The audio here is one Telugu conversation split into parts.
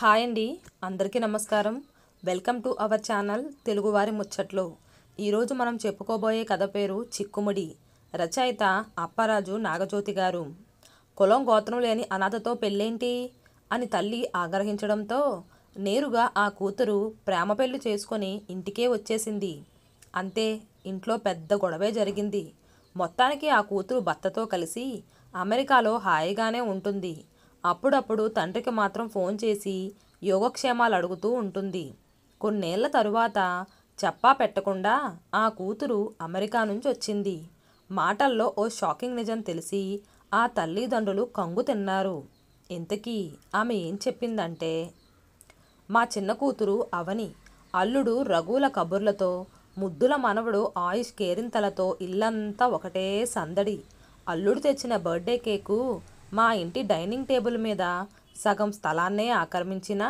హాయ్ అండి అందరికీ నమస్కారం వెల్కమ్ టు అవర్ ఛానల్ తెలుగువారి ముచ్చట్లు ఈరోజు మనం చెప్పుకోబోయే కథ పేరు చిక్కుముడి రచయిత అప్పారాజు నాగజ్యోతి గారు కులం గోత్రం లేని అనాథతో పెళ్ళేంటి అని తల్లి ఆగ్రహించడంతో నేరుగా ఆ కూతురు ప్రేమ పెళ్లి చేసుకొని ఇంటికే వచ్చేసింది అంతే ఇంట్లో పెద్ద గొడవే జరిగింది మొత్తానికి ఆ కూతురు భర్తతో కలిసి అమెరికాలో హాయిగానే ఉంటుంది అప్పుడప్పుడు తండ్రికి మాత్రం ఫోన్ చేసి యోగక్షేమాలు అడుగుతూ ఉంటుంది కొన్నేళ్ల తరువాత చెప్పా పెట్టకుండా ఆ కూతురు అమెరికా నుంచి వచ్చింది మాటల్లో ఓ షాకింగ్ నిజం తెలిసి ఆ తల్లిదండ్రులు కంగు తిన్నారు ఇంతకీ ఆమె ఏం చెప్పిందంటే మా చిన్న కూతురు అవని అల్లుడు రఘువుల కబుర్లతో ముద్దుల మనవడు ఆయుష్ కేరింతలతో ఇల్లంతా ఒకటే సందడి అల్లుడు తెచ్చిన బర్త్డే కేకు మా ఇంటి డైనింగ్ టేబుల్ మీద సగం స్థలాన్నే ఆక్రమించిన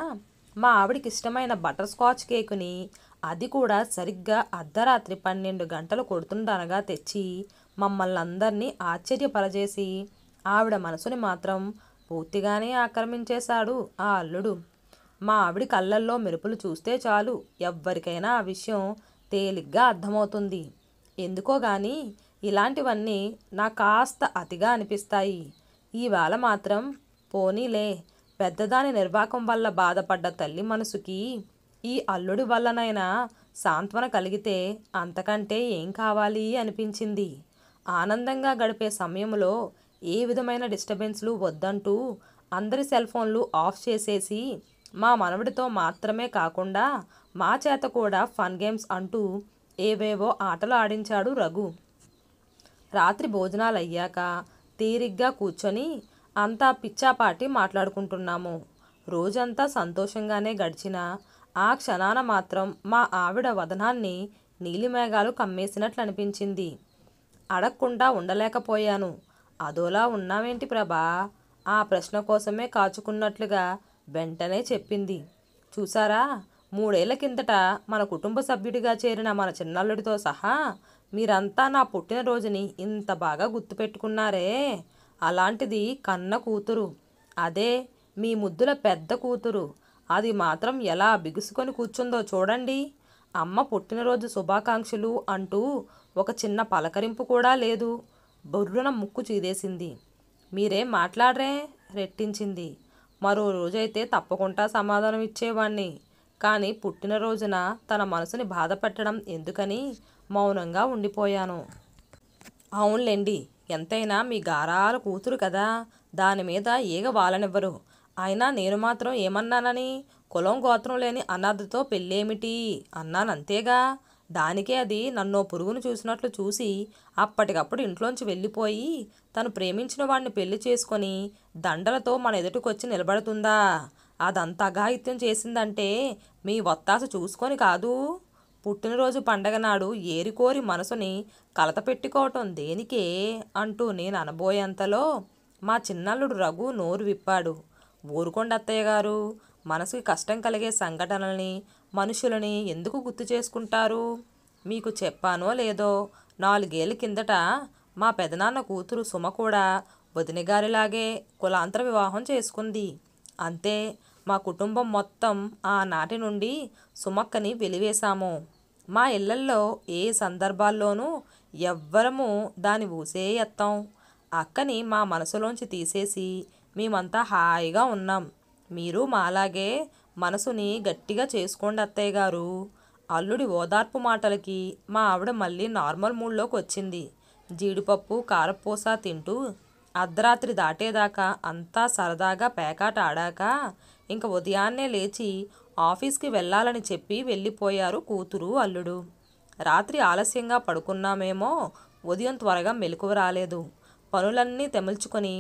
మా ఆవిడికి ఇష్టమైన బటర్ స్కాచ్ కేకుని అది కూడా సరిగ్గా అర్ధరాత్రి పన్నెండు గంటలు కొడుతుండనగా తెచ్చి మమ్మల్ని అందరినీ ఆశ్చర్యపరచేసి ఆవిడ మనసుని మాత్రం పూర్తిగానే ఆక్రమించేశాడు ఆ అల్లుడు మా ఆవిడి కళ్ళల్లో మెరుపులు చూస్తే చాలు ఎవ్వరికైనా ఆ విషయం తేలిగ్గా అర్థమవుతుంది ఎందుకో కానీ ఇలాంటివన్నీ నా కాస్త అతిగా అనిపిస్తాయి ఈవేళ మాత్రం పోనీలే పెద్దదాని నిర్వాకం వల్ల బాధపడ్డ తల్లి మనసుకి ఈ అల్లుడి వల్లనైనా సాంత్వన కలిగితే అంతకంటే ఏం కావాలి అనిపించింది ఆనందంగా గడిపే సమయంలో ఏ విధమైన డిస్టర్బెన్స్లు వద్దంటూ అందరి సెల్ ఫోన్లు ఆఫ్ చేసేసి మా మనవడితో మాత్రమే కాకుండా మా చేత కూడా ఫన్ గేమ్స్ అంటూ ఏవేవో ఆటలు ఆడించాడు రఘు రాత్రి భోజనాలు అయ్యాక తీరిగ్గా కూర్చొని అంతా పిచ్చాపాటి మాట్లాడుకుంటున్నాము రోజంతా సంతోషంగానే గడిచిన ఆ క్షణాన మాత్రం మా ఆవిడ వదనాన్ని నీలిమేఘాలు కమ్మేసినట్లు అనిపించింది అడగకుండా ఉండలేకపోయాను అదోలా ఉన్నావేంటి ప్రభా ఆ ప్రశ్న కోసమే కాచుకున్నట్లుగా వెంటనే చెప్పింది చూసారా మూడేళ్ల కిందట మన కుటుంబ సభ్యుడిగా చేరిన మన చిన్నల్లుడితో సహా మీరంతా నా పుట్టినరోజుని ఇంత బాగా గుర్తుపెట్టుకున్నారే అలాంటిది కన్న కూతురు అదే మీ ముద్దుల పెద్ద కూతురు అది మాత్రం ఎలా బిగుసుకొని కూర్చుందో చూడండి అమ్మ పుట్టినరోజు శుభాకాంక్షలు అంటూ ఒక చిన్న పలకరింపు కూడా లేదు బొర్రున ముక్కు చీదేసింది మీరేం మాట్లాడరే రెట్టించింది మరో రోజైతే తప్పకుండా సమాధానం ఇచ్చేవాణ్ణి కానీ పుట్టినరోజున తన మనసుని బాధపెట్టడం ఎందుకని మౌనంగా ఉండిపోయాను అవునులేండి ఎంతైనా మీ గారాల కూతురు కదా దాని మీద ఈగ వాలనివ్వరు అయినా నేను మాత్రం ఏమన్నానని కులం గోత్రం లేని అనాథతో పెళ్ళేమిటి అన్నానంతేగా దానికే అది నన్నో పురుగును చూసినట్లు చూసి అప్పటికప్పుడు ఇంట్లోంచి వెళ్ళిపోయి తను ప్రేమించిన వాడిని పెళ్లి చేసుకొని దండలతో మన ఎదుటికొచ్చి నిలబడుతుందా అదంత అఘాయిత్యం చేసిందంటే మీ వత్తాసు చూసుకొని కాదు పుట్టినరోజు పండగ నాడు ఏరికోరి మనసుని కలతపెట్టుకోవటం దేనికే అంటూ నేను అనబోయేంతలో మా చిన్నల్లుడు రఘు నోరు విప్పాడు ఊరుకోండి అత్తయ్య గారు మనసుకి కష్టం కలిగే సంఘటనల్ని మనుషులని ఎందుకు గుర్తు చేసుకుంటారు మీకు చెప్పానో లేదో నాలుగేళ్ల కిందట మా పెదనాన్న కూతురు సుమ కూడా వదినగారిలాగే కులాంతర వివాహం చేసుకుంది అంతే మా కుటుంబం మొత్తం ఆనాటి నుండి సుమక్కని వెలివేశాము మా ఇళ్లల్లో ఏ సందర్భాల్లోనూ ఎవ్వరము దాని ఊసే ఎత్తాం అక్కని మా మనసులోంచి తీసేసి మేమంతా హాయిగా ఉన్నాం మీరు మాలాగే మనసుని గట్టిగా చేసుకోండి అత్తయ్య గారు అల్లుడి ఓదార్పు మాటలకి మా ఆవిడ మళ్ళీ నార్మల్ మూడ్లోకి వచ్చింది జీడిపప్పు కారపూస తింటూ అర్ధరాత్రి దాటేదాకా అంతా సరదాగా పేకాట ఆడాక ఇంక ఉదయాన్నే లేచి ఆఫీస్కి వెళ్ళాలని చెప్పి వెళ్ళిపోయారు కూతురు అల్లుడు రాత్రి ఆలస్యంగా పడుకున్నామేమో ఉదయం త్వరగా మెలకువ రాలేదు పనులన్నీ తెమల్చుకొని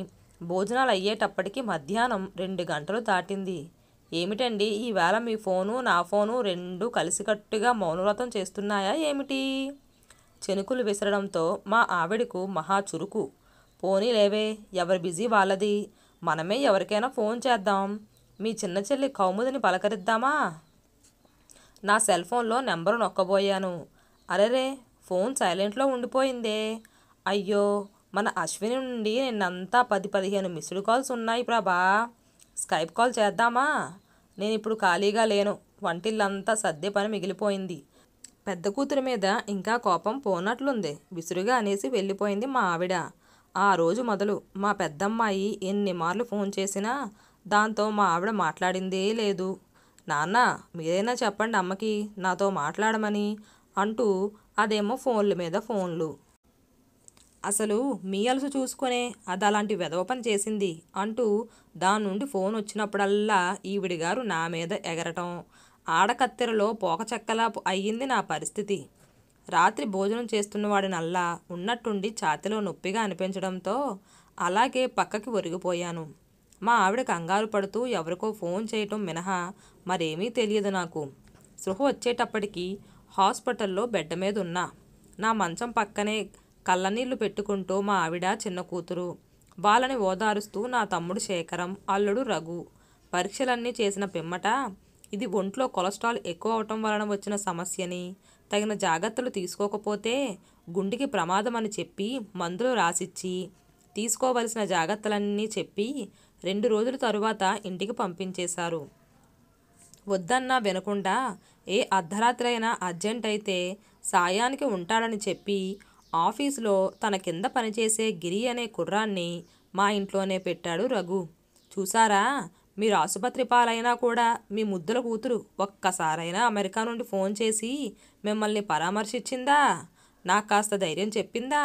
భోజనాలు అయ్యేటప్పటికి మధ్యాహ్నం రెండు గంటలు దాటింది ఏమిటండి ఈవేళ మీ ఫోను నా ఫోను రెండు కలిసికట్టుగా మౌనవ్రతం చేస్తున్నాయా ఏమిటి చెనుకులు విసరడంతో మా ఆవిడకు మహా చురుకు పోనీ లేవే ఎవరి బిజీ వాళ్ళది మనమే ఎవరికైనా ఫోన్ చేద్దాం మీ చిన్న చెల్లి కౌముదిని పలకరిద్దామా నా సెల్ ఫోన్లో నెంబరు నొక్కబోయాను అరెరే ఫోన్ సైలెంట్లో ఉండిపోయిందే అయ్యో మన అశ్విని నుండి నిన్నంతా పది పదిహేను మిస్డ్ కాల్స్ ఉన్నాయి ప్రభా స్కైప్ కాల్ చేద్దామా నేను ఇప్పుడు ఖాళీగా లేను వంటిల్లంతా సర్దే పని మిగిలిపోయింది పెద్ద కూతురి మీద ఇంకా కోపం పోనట్లుంది విసురుగా అనేసి వెళ్ళిపోయింది మా ఆవిడ ఆ రోజు మొదలు మా పెద్దమ్మాయి ఎన్ని మార్లు ఫోన్ చేసినా దాంతో మా ఆవిడ మాట్లాడిందే లేదు నాన్న మీరైనా చెప్పండి అమ్మకి నాతో మాట్లాడమని అంటూ అదేమో ఫోన్ల మీద ఫోన్లు అసలు మీ అలసు చూసుకునే అది అలాంటి వెదవ పని చేసింది అంటూ దాని నుండి ఫోన్ వచ్చినప్పుడల్లా ఈవిడి గారు నా మీద ఎగరటం ఆడకత్తెరలో పోక చెక్కలా అయ్యింది నా పరిస్థితి రాత్రి భోజనం చేస్తున్నవాడినల్లా ఉన్నట్టుండి ఛాతిలో నొప్పిగా అనిపించడంతో అలాగే పక్కకి ఒరిగిపోయాను మా ఆవిడ కంగారు పడుతూ ఎవరికో ఫోన్ చేయటం మినహా మరేమీ తెలియదు నాకు సృహ వచ్చేటప్పటికీ హాస్పిటల్లో బెడ్ మీద ఉన్నా నా మంచం పక్కనే కళ్ళనీళ్లు పెట్టుకుంటూ మా ఆవిడ చిన్న కూతురు వాళ్ళని ఓదారుస్తూ నా తమ్ముడు శేఖరం అల్లుడు రఘు పరీక్షలన్నీ చేసిన పిమ్మట ఇది ఒంట్లో కొలెస్ట్రాల్ ఎక్కువ అవటం వలన వచ్చిన సమస్యని తగిన జాగ్రత్తలు తీసుకోకపోతే గుండెకి ప్రమాదం అని చెప్పి మందులు రాసిచ్చి తీసుకోవలసిన జాగ్రత్తలన్నీ చెప్పి రెండు రోజుల తరువాత ఇంటికి పంపించేశారు వద్దన్నా వినకుండా ఏ అర్ధరాత్రైనా అర్జెంట్ అయితే సాయానికి ఉంటాడని చెప్పి ఆఫీసులో తన కింద పనిచేసే గిరి అనే కుర్రాన్ని మా ఇంట్లోనే పెట్టాడు రఘు చూసారా మీరు ఆసుపత్రి పాలైనా కూడా మీ ముద్దుల కూతురు ఒక్కసారైనా అమెరికా నుండి ఫోన్ చేసి మిమ్మల్ని పరామర్శించిందా నాకు కాస్త ధైర్యం చెప్పిందా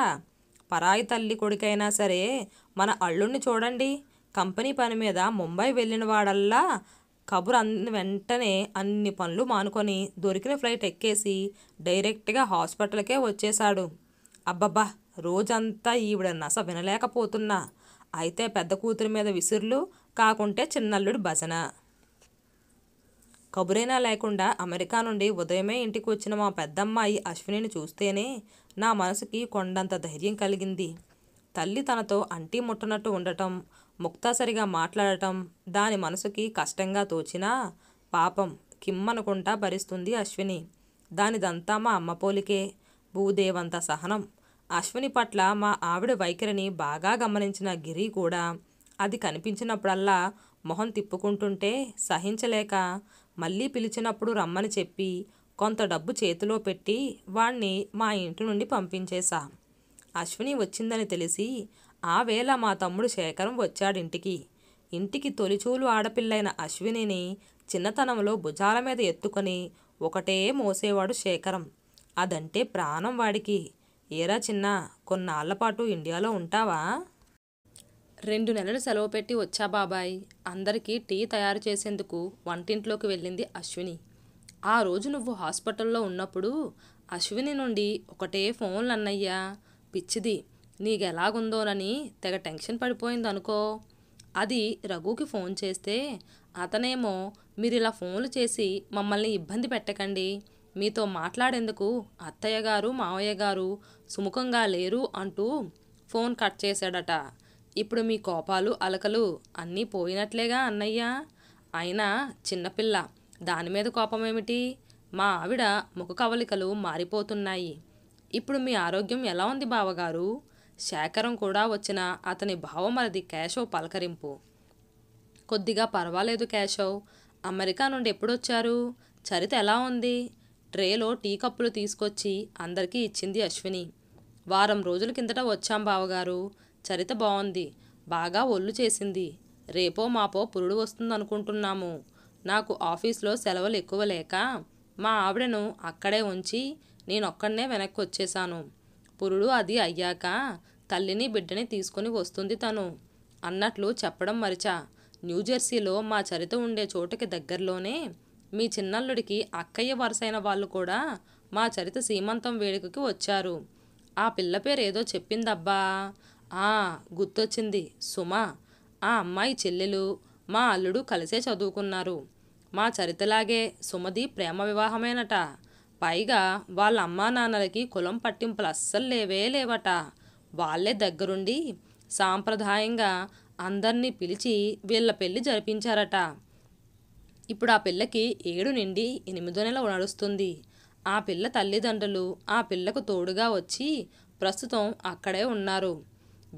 పరాయి తల్లి కొడుకైనా సరే మన అల్లుణ్ణి చూడండి కంపెనీ పని మీద ముంబై వెళ్ళిన వాడల్లా కబురు అంది వెంటనే అన్ని పనులు మానుకొని దొరికిన ఫ్లైట్ ఎక్కేసి డైరెక్ట్గా హాస్పిటల్కే వచ్చేశాడు అబ్బబ్బా రోజంతా ఈవిడ నస వినలేకపోతున్నా అయితే పెద్ద కూతురు మీద విసురులు కాకుంటే చిన్నల్లుడి భజన కబురైనా లేకుండా అమెరికా నుండి ఉదయమే ఇంటికి వచ్చిన మా పెద్దమ్మాయి అశ్వినిని చూస్తేనే నా మనసుకి కొండంత ధైర్యం కలిగింది తల్లి తనతో అంటి ముట్టనట్టు ఉండటం ముక్తాసరిగా మాట్లాడటం దాని మనసుకి కష్టంగా తోచినా పాపం కిమ్మనుకుంటా భరిస్తుంది అశ్విని దానిదంతా మా అమ్మ పోలికే భూదేవంత సహనం అశ్విని పట్ల మా ఆవిడ వైఖరిని బాగా గమనించిన గిరి కూడా అది కనిపించినప్పుడల్లా మొహం తిప్పుకుంటుంటే సహించలేక మళ్ళీ పిలిచినప్పుడు రమ్మని చెప్పి కొంత డబ్బు చేతిలో పెట్టి వాణ్ణి మా ఇంటి నుండి పంపించేశా అశ్విని వచ్చిందని తెలిసి ఆ వేళ మా తమ్ముడు శేఖరం వచ్చాడింటికి ఇంటికి తొలిచూలు ఆడపిల్లైన అశ్వినిని చిన్నతనంలో భుజాల మీద ఎత్తుకొని ఒకటే మోసేవాడు శేఖరం అదంటే ప్రాణం వాడికి ఏరా చిన్న కొన్నాళ్లపాటు ఇండియాలో ఉంటావా రెండు నెలలు సెలవు పెట్టి వచ్చా బాబాయ్ అందరికీ టీ తయారు చేసేందుకు వంటింట్లోకి వెళ్ళింది అశ్విని ఆ రోజు నువ్వు హాస్పిటల్లో ఉన్నప్పుడు అశ్విని నుండి ఒకటే ఫోన్లు అన్నయ్యా పిచ్చిది నీకెలాగుందోనని తెగ టెన్షన్ పడిపోయింది అనుకో అది రఘుకి ఫోన్ చేస్తే అతనేమో మీరు ఇలా ఫోన్లు చేసి మమ్మల్ని ఇబ్బంది పెట్టకండి మీతో మాట్లాడేందుకు అత్తయ్య గారు మావయ్య గారు సుముఖంగా లేరు అంటూ ఫోన్ కట్ చేశాడట ఇప్పుడు మీ కోపాలు అలకలు అన్నీ పోయినట్లేగా అన్నయ్య అయినా చిన్నపిల్ల దాని మీద కోపమేమిటి మా ఆవిడ ముఖ కవలికలు మారిపోతున్నాయి ఇప్పుడు మీ ఆరోగ్యం ఎలా ఉంది బావగారు శేఖరం కూడా వచ్చిన అతని భావమరది కేశవ్ పలకరింపు కొద్దిగా పర్వాలేదు కేశవ్ అమెరికా నుండి ఎప్పుడొచ్చారు చరిత ఎలా ఉంది ట్రేలో టీ కప్పులు తీసుకొచ్చి అందరికీ ఇచ్చింది అశ్విని వారం రోజుల కిందట వచ్చాం బావగారు చరిత బాగుంది బాగా ఒళ్ళు చేసింది రేపో మాపో పురుడు వస్తుందనుకుంటున్నాము నాకు ఆఫీస్లో సెలవులు ఎక్కువ లేక మా ఆవిడను అక్కడే ఉంచి నేనొక్కడనే వెనక్కి వచ్చేశాను పురుడు అది అయ్యాక తల్లిని బిడ్డని తీసుకుని వస్తుంది తను అన్నట్లు చెప్పడం మరిచా న్యూజెర్సీలో మా చరిత ఉండే చోటుకి దగ్గరలోనే మీ చిన్నల్లుడికి అక్కయ్య వరుసైన వాళ్ళు కూడా మా చరిత సీమంతం వేడుకకి వచ్చారు ఆ పిల్ల పేరు ఏదో చెప్పిందబ్బా ఆ గుర్తొచ్చింది సుమ ఆ అమ్మాయి చెల్లెలు మా అల్లుడు కలిసే చదువుకున్నారు మా చరితలాగే సుమది ప్రేమ వివాహమేనట పైగా వాళ్ళ అమ్మా నాన్నలకి కులం పట్టింపులు అస్సలు లేవే లేవట వాళ్ళే దగ్గరుండి సాంప్రదాయంగా అందరినీ పిలిచి వీళ్ళ పెళ్ళి జరిపించారట ఇప్పుడు ఆ పిల్లకి ఏడు నిండి ఎనిమిదో నెల నడుస్తుంది ఆ పిల్ల తల్లిదండ్రులు ఆ పిల్లకు తోడుగా వచ్చి ప్రస్తుతం అక్కడే ఉన్నారు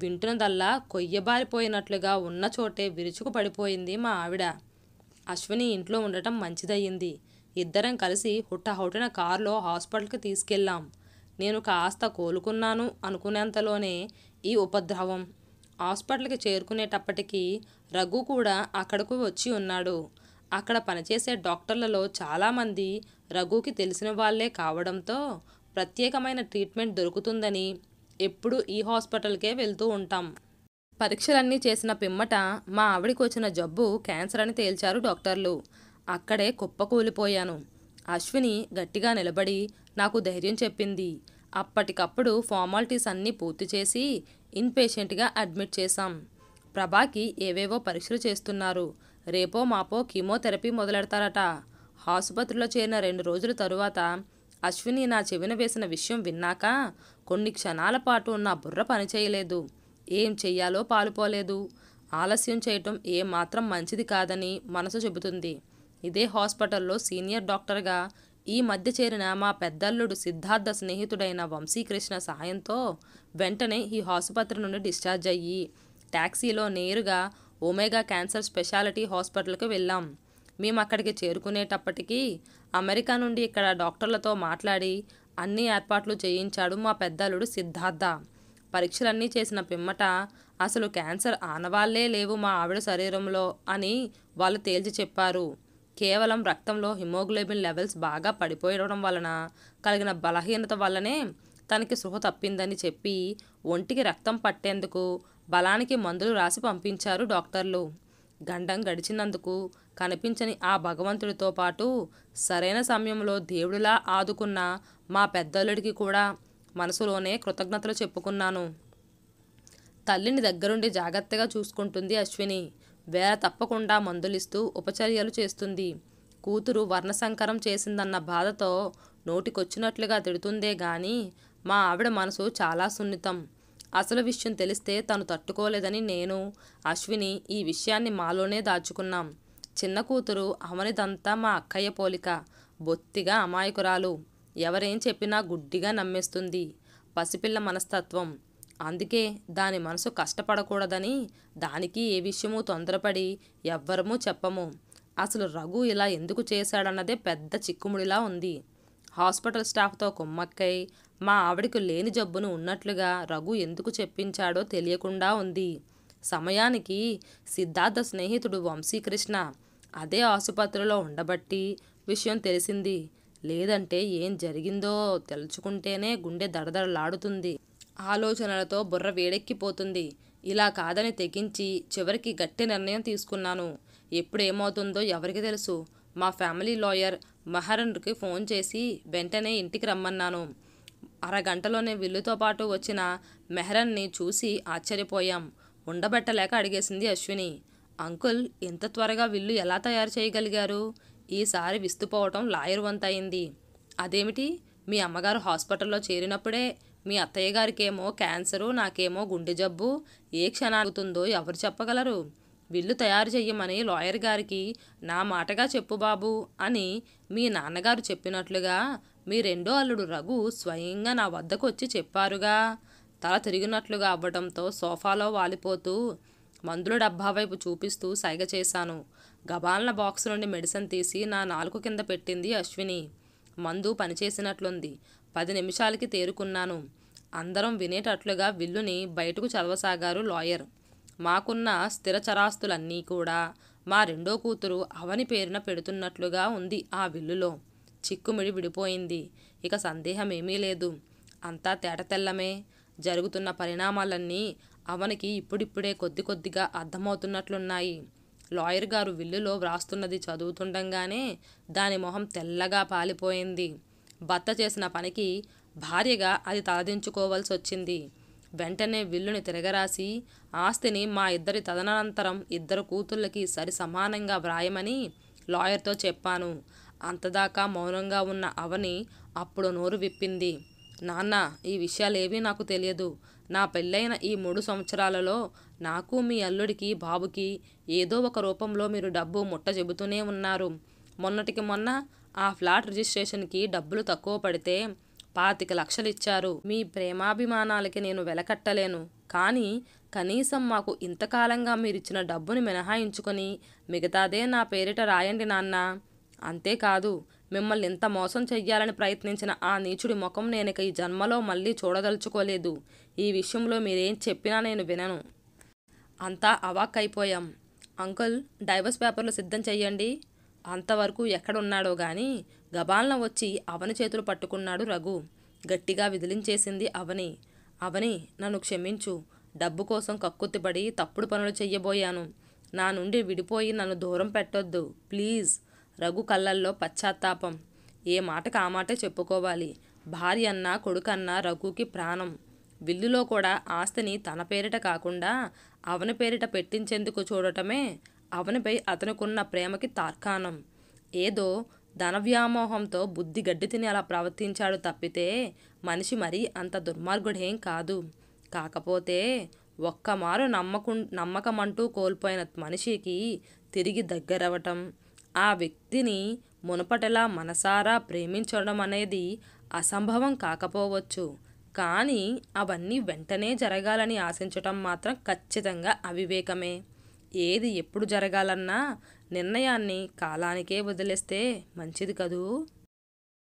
వింటున్నదల్లా కొయ్యబారిపోయినట్లుగా ఉన్న చోటే విరుచుకు పడిపోయింది మా ఆవిడ అశ్విని ఇంట్లో ఉండటం మంచిదయ్యింది ఇద్దరం కలిసి హుట్టహుటిన కారులో హాస్పిటల్కి తీసుకెళ్ళాం నేను కాస్త కోలుకున్నాను అనుకునేంతలోనే ఈ ఉపద్రవం హాస్పిటల్కి చేరుకునేటప్పటికీ రఘు కూడా అక్కడకు వచ్చి ఉన్నాడు అక్కడ పనిచేసే డాక్టర్లలో చాలామంది రఘుకి తెలిసిన వాళ్లే కావడంతో ప్రత్యేకమైన ట్రీట్మెంట్ దొరుకుతుందని ఎప్పుడూ ఈ హాస్పిటల్కే వెళ్తూ ఉంటాం పరీక్షలన్నీ చేసిన పిమ్మట మా ఆవిడికి వచ్చిన జబ్బు క్యాన్సర్ అని తేల్చారు డాక్టర్లు అక్కడే కుప్పకూలిపోయాను అశ్విని గట్టిగా నిలబడి నాకు ధైర్యం చెప్పింది అప్పటికప్పుడు ఫార్మాలిటీస్ అన్నీ పూర్తి చేసి ఇన్పేషెంట్గా అడ్మిట్ చేశాం ప్రభాకి ఏవేవో పరీక్షలు చేస్తున్నారు రేపో మాపో కీమోథెరపీ మొదలెడతారట ఆసుపత్రిలో చేరిన రెండు రోజుల తరువాత అశ్విని నా చెవిన వేసిన విషయం విన్నాక కొన్ని క్షణాల పాటు నా బుర్ర పనిచేయలేదు ఏం చెయ్యాలో పాలుపోలేదు ఆలస్యం చేయటం ఏమాత్రం మంచిది కాదని మనసు చెబుతుంది ఇదే హాస్పిటల్లో సీనియర్ డాక్టర్గా ఈ మధ్య చేరిన మా పెద్దల్లుడు సిద్ధార్థ స్నేహితుడైన వంశీకృష్ణ సహాయంతో వెంటనే ఈ ఆసుపత్రి నుండి డిశ్చార్జ్ అయ్యి ట్యాక్సీలో నేరుగా ఒమేగా క్యాన్సర్ స్పెషాలిటీ హాస్పిటల్కి వెళ్ళాం మేము అక్కడికి చేరుకునేటప్పటికీ అమెరికా నుండి ఇక్కడ డాక్టర్లతో మాట్లాడి అన్ని ఏర్పాట్లు చేయించాడు మా పెద్దలుడు సిద్ధార్థ పరీక్షలన్నీ చేసిన పిమ్మట అసలు క్యాన్సర్ ఆనవాళ్లే లేవు మా ఆవిడ శరీరంలో అని వాళ్ళు తేల్చి చెప్పారు కేవలం రక్తంలో హిమోగ్లోబిన్ లెవెల్స్ బాగా పడిపోయడం వలన కలిగిన బలహీనత వల్లనే తనకి సృహ తప్పిందని చెప్పి ఒంటికి రక్తం పట్టేందుకు బలానికి మందులు రాసి పంపించారు డాక్టర్లు గండం గడిచినందుకు కనిపించని ఆ భగవంతుడితో పాటు సరైన సమయంలో దేవుడిలా ఆదుకున్న మా పెద్దలుడికి కూడా మనసులోనే కృతజ్ఞతలు చెప్పుకున్నాను తల్లిని దగ్గరుండి జాగ్రత్తగా చూసుకుంటుంది అశ్విని వేళ తప్పకుండా మందులిస్తూ ఉపచర్యలు చేస్తుంది కూతురు వర్ణసంకరం చేసిందన్న బాధతో నోటికొచ్చినట్లుగా తిడుతుందే గాని మా ఆవిడ మనసు చాలా సున్నితం అసలు విషయం తెలిస్తే తను తట్టుకోలేదని నేను అశ్విని ఈ విషయాన్ని మాలోనే దాచుకున్నాం చిన్న కూతురు అమనిదంతా మా అక్కయ్య పోలిక బొత్తిగా అమాయకురాలు ఎవరేం చెప్పినా గుడ్డిగా నమ్మేస్తుంది పసిపిల్ల మనస్తత్వం అందుకే దాని మనసు కష్టపడకూడదని దానికి ఏ విషయమూ తొందరపడి ఎవ్వరమూ చెప్పము అసలు రఘు ఇలా ఎందుకు చేశాడన్నదే పెద్ద చిక్కుముడిలా ఉంది హాస్పిటల్ స్టాఫ్తో కుమ్మక్కై మా ఆవిడకు లేని జబ్బును ఉన్నట్లుగా రఘు ఎందుకు చెప్పించాడో తెలియకుండా ఉంది సమయానికి సిద్ధార్థ స్నేహితుడు వంశీకృష్ణ అదే ఆసుపత్రిలో ఉండబట్టి విషయం తెలిసింది లేదంటే ఏం జరిగిందో తెలుసుకుంటేనే గుండె దడదడలాడుతుంది ఆలోచనలతో బుర్ర వేడెక్కిపోతుంది ఇలా కాదని తెగించి చివరికి గట్టి నిర్ణయం తీసుకున్నాను ఎప్పుడు ఏమవుతుందో ఎవరికి తెలుసు మా ఫ్యామిలీ లాయర్ మహరణ్కి ఫోన్ చేసి వెంటనే ఇంటికి రమ్మన్నాను అరగంటలోనే విల్లుతో పాటు వచ్చిన మెహరన్ని చూసి ఆశ్చర్యపోయాం ఉండబెట్టలేక అడిగేసింది అశ్విని అంకుల్ ఎంత త్వరగా విల్లు ఎలా తయారు చేయగలిగారు ఈసారి విస్తుపోవటం లాయర్ వంతయింది అదేమిటి మీ అమ్మగారు హాస్పిటల్లో చేరినప్పుడే మీ అత్తయ్య గారికేమో క్యాన్సరు నాకేమో గుండె జబ్బు ఏ క్షణాగుతుందో ఎవరు చెప్పగలరు బిల్లు తయారు చెయ్యమని లాయర్ గారికి నా మాటగా చెప్పు బాబు అని మీ నాన్నగారు చెప్పినట్లుగా మీ రెండో అల్లుడు రఘు స్వయంగా నా వద్దకు వచ్చి చెప్పారుగా తల తిరిగినట్లుగా అవ్వడంతో సోఫాలో వాలిపోతూ మందుల డబ్బా వైపు చూపిస్తూ సైగ చేశాను గబాలన బాక్స్ నుండి మెడిసిన్ తీసి నా నాలుగు కింద పెట్టింది అశ్విని మందు పనిచేసినట్లుంది పది నిమిషాలకి తేరుకున్నాను అందరం వినేటట్లుగా విల్లుని బయటకు చదవసాగారు లాయర్ మాకున్న స్థిర చరాస్తులన్నీ కూడా మా రెండో కూతురు అవని పేరున పెడుతున్నట్లుగా ఉంది ఆ విల్లులో చిక్కుమిడి విడిపోయింది ఇక సందేహమేమీ లేదు అంతా తేటతెల్లమే జరుగుతున్న పరిణామాలన్నీ అవనికి ఇప్పుడిప్పుడే కొద్ది కొద్దిగా అర్థమవుతున్నట్లున్నాయి లాయర్ గారు విల్లులో వ్రాస్తున్నది చదువుతుండగానే దాని మొహం తెల్లగా పాలిపోయింది భర్త చేసిన పనికి భార్యగా అది తలదించుకోవాల్సి వచ్చింది వెంటనే విల్లుని తిరగరాసి ఆస్తిని మా ఇద్దరి తదనంతరం ఇద్దరు కూతుళ్ళకి సరి సమానంగా వ్రాయమని లాయర్తో చెప్పాను అంతదాకా మౌనంగా ఉన్న అవని అప్పుడు నోరు విప్పింది నాన్న ఈ విషయాలేవీ నాకు తెలియదు నా పెళ్ళైన ఈ మూడు సంవత్సరాలలో నాకు మీ అల్లుడికి బాబుకి ఏదో ఒక రూపంలో మీరు డబ్బు ముట్ట చెబుతూనే ఉన్నారు మొన్నటికి మొన్న ఆ ఫ్లాట్ రిజిస్ట్రేషన్కి డబ్బులు తక్కువ పడితే పాతిక లక్షలిచ్చారు మీ ప్రేమాభిమానాలకి నేను వెలకట్టలేను కానీ కనీసం మాకు ఇంతకాలంగా మీరిచ్చిన డబ్బుని మినహాయించుకొని మిగతాదే నా పేరిట రాయండి నాన్న అంతేకాదు మిమ్మల్ని ఇంత మోసం చెయ్యాలని ప్రయత్నించిన ఆ నీచుడి ముఖం నేనిక ఈ జన్మలో మళ్ళీ చూడదలుచుకోలేదు ఈ విషయంలో మీరేం చెప్పినా నేను వినను అంతా అవాక్కైపోయాం అంకుల్ డైవర్స్ పేపర్లు సిద్ధం చెయ్యండి అంతవరకు ఎక్కడున్నాడో గాని గబాల్న వచ్చి అవని చేతులు పట్టుకున్నాడు రఘు గట్టిగా విదిలించేసింది అవని అవని నన్ను క్షమించు డబ్బు కోసం కక్కుత్తిపడి తప్పుడు పనులు చెయ్యబోయాను నా నుండి విడిపోయి నన్ను దూరం పెట్టొద్దు ప్లీజ్ రఘు కళ్ళల్లో పశ్చాత్తాపం ఏ మాటకు ఆ మాటే చెప్పుకోవాలి భార్య అన్న కొడుకన్నా రఘుకి ప్రాణం విల్లులో కూడా ఆస్తిని తన పేరిట కాకుండా అవని పేరిట పెట్టించేందుకు చూడటమే అవనిపై అతనుకున్న ప్రేమకి తార్కాణం ఏదో ధన వ్యామోహంతో బుద్ధి గడ్డి తిని అలా ప్రవర్తించాడు తప్పితే మనిషి మరీ అంత దుర్మార్గుడేం కాదు కాకపోతే ఒక్కమారు నమ్మకు నమ్మకమంటూ కోల్పోయిన మనిషికి తిరిగి దగ్గరవటం ఆ వ్యక్తిని మునపటలా మనసారా ప్రేమించడం అనేది అసంభవం కాకపోవచ్చు కానీ అవన్నీ వెంటనే జరగాలని ఆశించటం మాత్రం ఖచ్చితంగా అవివేకమే ఏది ఎప్పుడు జరగాలన్నా నిర్ణయాన్ని కాలానికే వదిలేస్తే మంచిది కదూ